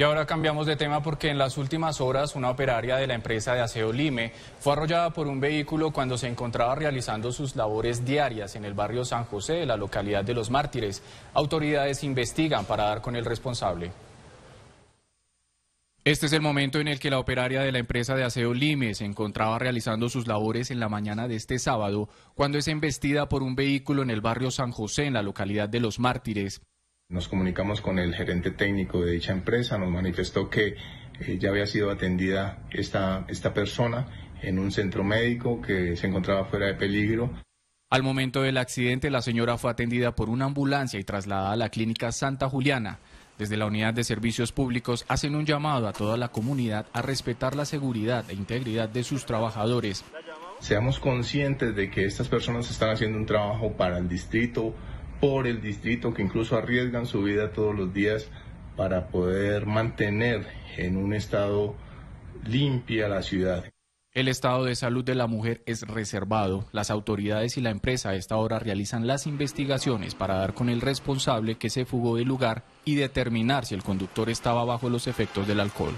Y ahora cambiamos de tema porque en las últimas horas una operaria de la empresa de aseo Lime fue arrollada por un vehículo cuando se encontraba realizando sus labores diarias en el barrio San José de la localidad de Los Mártires. Autoridades investigan para dar con el responsable. Este es el momento en el que la operaria de la empresa de aseo Lime se encontraba realizando sus labores en la mañana de este sábado, cuando es embestida por un vehículo en el barrio San José, en la localidad de Los Mártires. Nos comunicamos con el gerente técnico de dicha empresa, nos manifestó que eh, ya había sido atendida esta, esta persona en un centro médico que se encontraba fuera de peligro. Al momento del accidente, la señora fue atendida por una ambulancia y trasladada a la clínica Santa Juliana. Desde la unidad de servicios públicos hacen un llamado a toda la comunidad a respetar la seguridad e integridad de sus trabajadores. Seamos conscientes de que estas personas están haciendo un trabajo para el distrito, por el distrito, que incluso arriesgan su vida todos los días para poder mantener en un estado limpia la ciudad. El estado de salud de la mujer es reservado. Las autoridades y la empresa a esta hora realizan las investigaciones para dar con el responsable que se fugó del lugar y determinar si el conductor estaba bajo los efectos del alcohol.